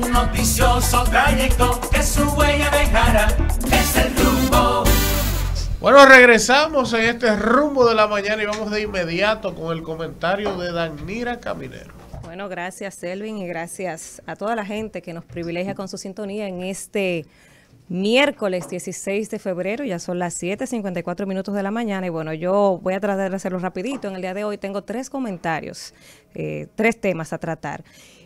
noticioso trayecto que su huella rumbo. Bueno, regresamos en este rumbo de la mañana y vamos de inmediato con el comentario de Danira Caminero. Bueno, gracias Selvin y gracias a toda la gente que nos privilegia con su sintonía en este miércoles 16 de febrero, ya son las 7.54 minutos de la mañana y bueno, yo voy a tratar de hacerlo rapidito. En el día de hoy tengo tres comentarios eh, tres temas a tratar.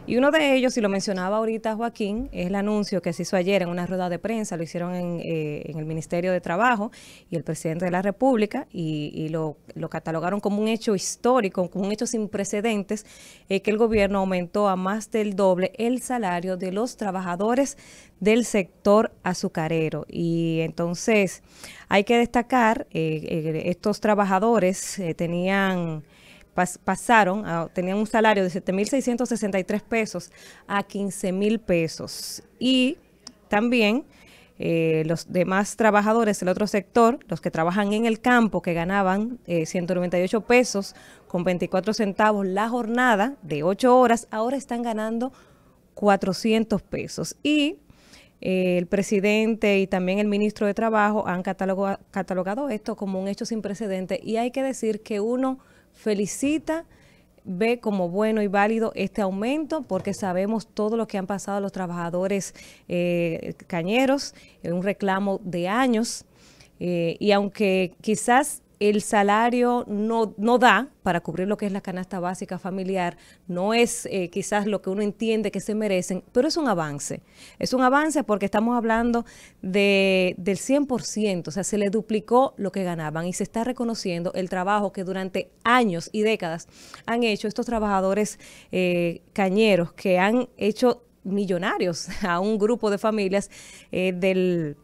Y uno de ellos, y lo mencionaba ahorita Joaquín, es el anuncio que se hizo ayer en una rueda de prensa, lo hicieron en, eh, el Ministerio de Trabajo y el presidente de la República, y, lo, catalogaron como un hecho histórico, como un hecho sin precedentes, eh, que el gobierno aumentó a más del doble el salario de los trabajadores del sector azucarero. Y entonces hay que destacar, estos trabajadores tenían pasaron, a, tenían un salario de 7.663 pesos a 15.000 pesos. Y también eh, los demás trabajadores del otro sector, los que trabajan en el campo, que ganaban 198 eh, pesos con 24 centavos la jornada de 8 horas, ahora están ganando 400 pesos. Y eh, el presidente y también el ministro de Trabajo han catalogado, catalogado esto como un hecho sin precedente y hay que decir que uno felicita, ve como bueno y válido este aumento porque sabemos todo lo que han pasado los trabajadores eh, cañeros cañeros, un reclamo de años. Eh, y aunque quizás el salario no, no da para cubrir lo que es la canasta básica familiar, no es eh, quizás lo que uno entiende que se merecen, pero es un avance. Es un avance porque estamos hablando del 100%, o sea, se le duplicó lo que ganaban y se está reconociendo el trabajo que durante años y décadas han hecho estos trabajadores eh, cañeros que han hecho millonarios a un grupo de familias eh, del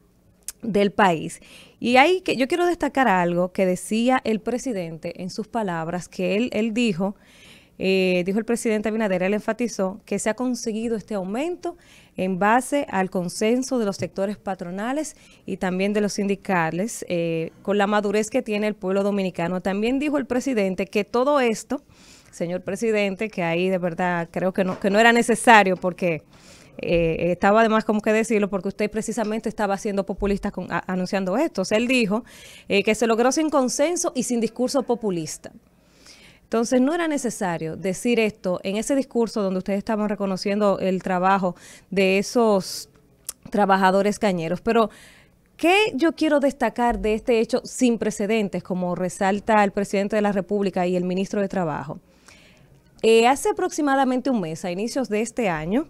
del país. Y ahí que yo quiero destacar algo que decía el presidente en sus palabras, que él, él dijo, eh, dijo el presidente Abinader, él enfatizó que se ha conseguido este aumento en base al consenso de los sectores patronales y también de los sindicales, eh, con la madurez que tiene el pueblo dominicano. También dijo el presidente que todo esto, señor presidente, que ahí de verdad creo que no, que no era necesario porque eh, estaba además, como que decirlo, porque usted precisamente estaba siendo populista anunciando esto. él dijo eh, que se logró sin consenso y sin discurso populista. Entonces, no era necesario decir esto en ese discurso donde ustedes estaban reconociendo el trabajo de esos trabajadores cañeros. Pero, ¿qué yo quiero destacar de este hecho sin precedentes, como resalta el presidente de la República y el ministro de Trabajo? Eh, hace aproximadamente un mes, a inicios de este año,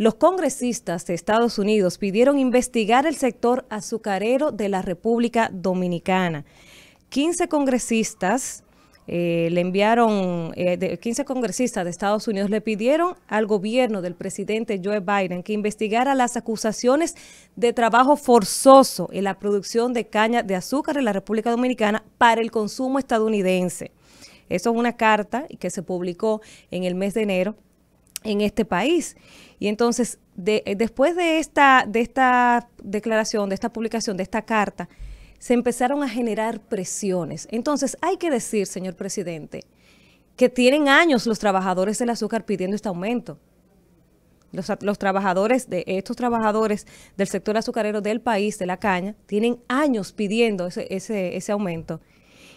los congresistas de Estados Unidos pidieron investigar el sector azucarero de la República Dominicana. 15 congresistas eh, le enviaron, eh, de congresistas de Estados Unidos le pidieron al gobierno del presidente Joe Biden que investigara las acusaciones de trabajo forzoso en la producción de caña de azúcar en la República Dominicana para el consumo estadounidense. Eso es una carta que se publicó en el mes de enero en este país. Y entonces, eh, después de esta, de esta declaración, de esta publicación, de esta carta, se empezaron a generar presiones. Entonces, hay que decir, señor presidente, que tienen años los trabajadores del azúcar pidiendo este aumento. Los, trabajadores de estos trabajadores del sector azucarero del país, de la caña, tienen años pidiendo ese, ese aumento.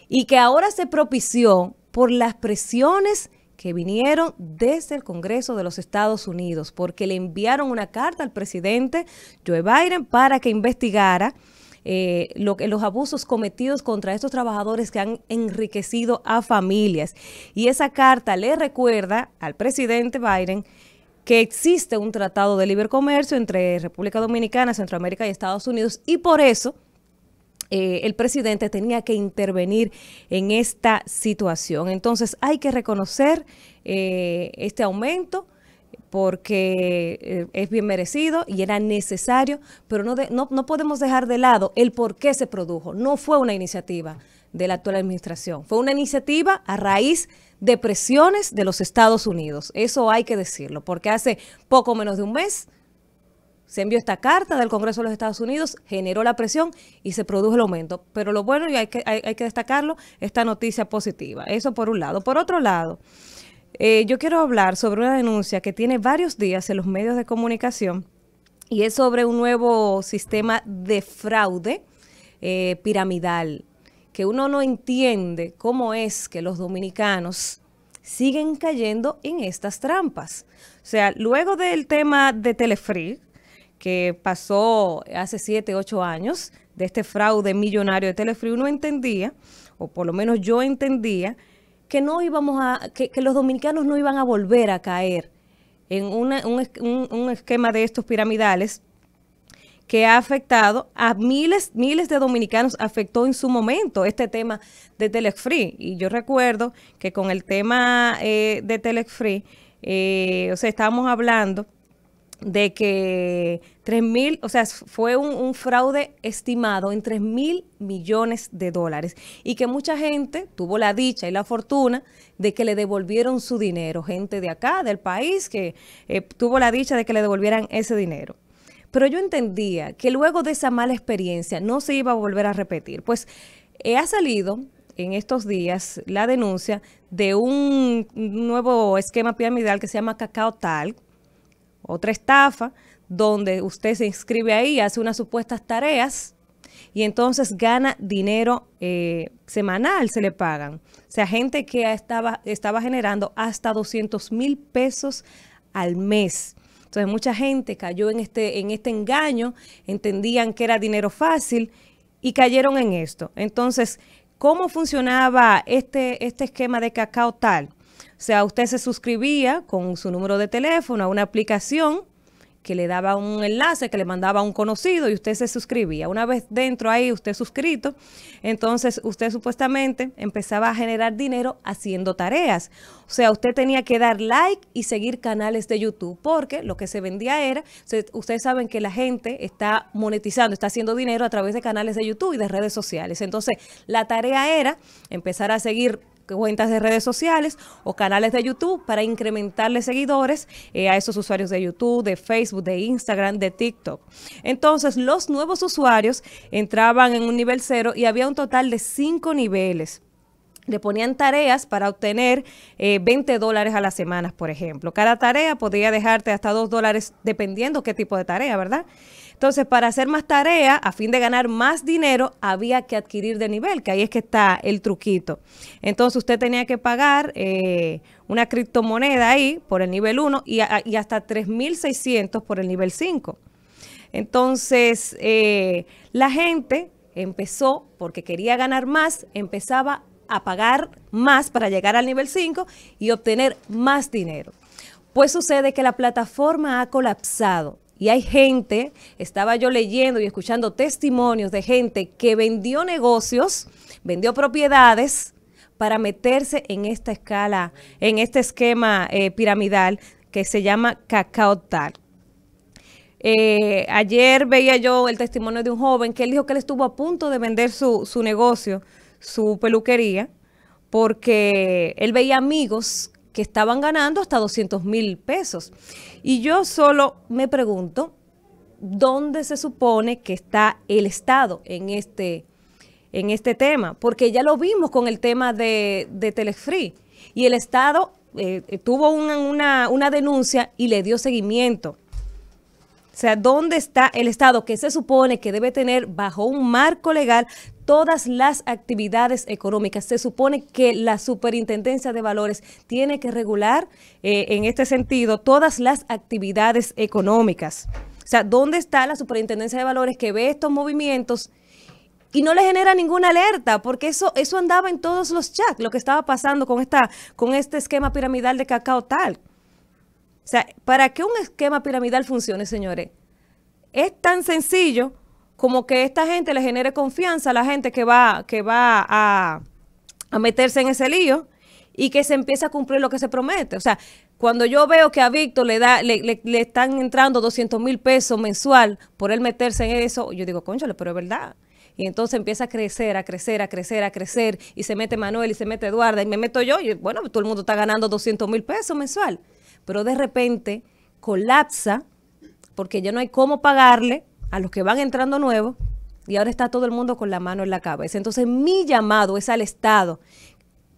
Y que ahora se propició por las presiones que vinieron desde el Congreso de los Estados Unidos, porque le enviaron una carta al presidente Joe Biden para que investigara eh, los abusos cometidos contra estos trabajadores que han enriquecido a familias. Y esa carta le recuerda al presidente Biden que existe un tratado de libre comercio entre República Dominicana, Centroamérica y Estados Unidos, y por eso eh, el presidente tenía que intervenir en esta situación. Entonces hay que reconocer eh, este aumento porque eh, es bien merecido y era necesario, pero no, no podemos dejar de lado el por qué se produjo. No fue una iniciativa de la actual administración, fue una iniciativa a raíz de presiones de los Estados Unidos. Eso hay que decirlo, porque hace poco menos de un mes se envió esta carta del Congreso de los Estados Unidos, generó la presión y se produjo el aumento. Pero lo bueno, y hay que, destacarlo, esta noticia positiva. Eso por un lado. Por otro lado, eh, yo quiero hablar sobre una denuncia que tiene varios días en los medios de comunicación y es sobre un nuevo sistema de fraude eh, piramidal, que uno no entiende cómo es que los dominicanos siguen cayendo en estas trampas. O sea, luego del tema de Telefree, que pasó hace siete, ocho años de este fraude millonario de Telefree, uno entendía, o por lo menos yo entendía, que no íbamos a, que, los dominicanos no iban a volver a caer en un, esquema de estos piramidales que ha afectado a miles, miles de dominicanos, afectó en su momento este tema de Telefree. Y yo recuerdo que con el tema eh, de Telefree, eh, o sea, estábamos hablando de que 3 mil, o sea, fue un, fraude estimado en 3 mil millones de dólares y que mucha gente tuvo la dicha y la fortuna de que le devolvieron su dinero, gente de acá, del país, que eh, tuvo la dicha de que le devolvieran ese dinero. Pero yo entendía que luego de esa mala experiencia no se iba a volver a repetir. Pues eh, ha salido en estos días la denuncia de un nuevo esquema piramidal que se llama Cacao tal otra estafa, donde usted se inscribe ahí, hace unas supuestas tareas y entonces gana dinero eh, semanal, se le pagan. O sea, gente que estaba, estaba generando hasta 200 mil pesos al mes. Entonces mucha gente cayó en este, en este engaño, entendían que era dinero fácil y cayeron en esto. Entonces, ¿cómo funcionaba este, este esquema de cacao tal? O sea, usted se suscribía con su número de teléfono a una aplicación que le daba un enlace que le mandaba a un conocido y usted se suscribía. Una vez dentro ahí usted suscrito, entonces usted supuestamente empezaba a generar dinero haciendo tareas. O sea, usted tenía que dar like y seguir canales de YouTube porque lo que se vendía era, ustedes saben que la gente está monetizando, está haciendo dinero a través de canales de YouTube y de redes sociales. Entonces, la tarea era empezar a seguir cuentas de redes sociales o canales de YouTube para incrementarle seguidores eh, a esos usuarios de YouTube, de Facebook, de Instagram, de TikTok. Entonces, los nuevos usuarios entraban en un nivel cero y había un total de cinco niveles le ponían tareas para obtener 20 eh, dólares a la semana, por ejemplo. Cada tarea podía dejarte hasta 2 dólares, dependiendo qué tipo de tarea, ¿verdad? Entonces, para hacer más tarea, a fin de ganar más dinero, había que adquirir de nivel, que ahí es que está el truquito. Entonces, usted tenía que pagar eh, una criptomoneda ahí por el nivel 1 y, hasta 3.600 por el nivel 5. Entonces, eh, la gente empezó, porque quería ganar más, empezaba a pagar más para llegar al nivel 5 y obtener más dinero. Pues sucede que la plataforma ha colapsado y hay gente, estaba yo leyendo y escuchando testimonios de gente que vendió negocios, vendió propiedades para meterse en esta escala, en este esquema eh, piramidal que se llama cacao tal. Eh, ayer veía yo el testimonio de un joven que él dijo que él estuvo a punto de vender su, su negocio, su peluquería, porque él veía amigos que estaban ganando hasta 200 mil pesos. Y yo solo me pregunto, ¿dónde se supone que está el Estado en este, en este tema? Porque ya lo vimos con el tema de, de Telefree y el Estado eh, tuvo una denuncia y le dio seguimiento. O sea, ¿dónde está el Estado que se supone que debe tener bajo un marco legal todas las actividades económicas? Se supone que la Superintendencia de Valores tiene que regular eh, en este sentido todas las actividades económicas. O sea, ¿dónde está la Superintendencia de Valores que ve estos movimientos? y no le genera ninguna alerta, porque eso, eso andaba en todos los chats, lo que estaba pasando con, esta, con este esquema piramidal de cacao tal. O sea, para que un esquema piramidal funcione, señores, es tan sencillo como que esta gente le genere confianza a la gente que va, que va a, meterse en ese lío y que se empiece a cumplir lo que se promete. O sea, cuando yo veo que a Víctor le, da, le, están entrando 200 mil pesos mensual por él meterse en eso, yo digo, conchale, pero es verdad. Y entonces empieza a crecer, a crecer, a crecer, a crecer, y se mete Manuel y se mete Eduardo, y me meto yo, y bueno, todo el mundo está ganando 200 mil pesos mensual pero de repente colapsa porque ya no hay cómo pagarle a los que van entrando nuevos y ahora está todo el mundo con la mano en la cabeza. Entonces mi llamado es al Estado,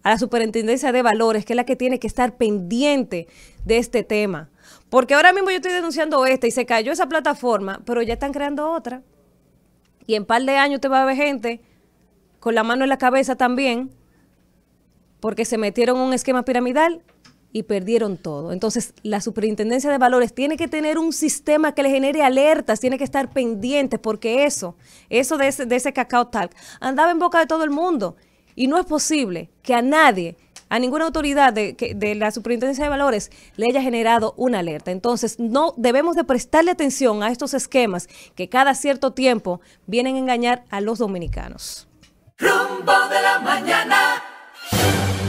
a la Superintendencia de Valores, que es la que tiene que estar pendiente de este tema. Porque ahora mismo yo estoy denunciando esta y se cayó esa plataforma, pero ya están creando otra. Y en par de años te va a ver gente con la mano en la cabeza también, porque se metieron en un esquema piramidal y perdieron todo. Entonces, la superintendencia de valores tiene que tener un sistema que le genere alertas, tiene que estar pendiente, porque eso, eso de ese, cacao tal andaba en boca de todo el mundo. Y no es posible que a nadie, a ninguna autoridad de, la superintendencia de valores le haya generado una alerta. Entonces, no debemos de prestarle atención a estos esquemas que cada cierto tiempo vienen a engañar a los dominicanos. de la mañana.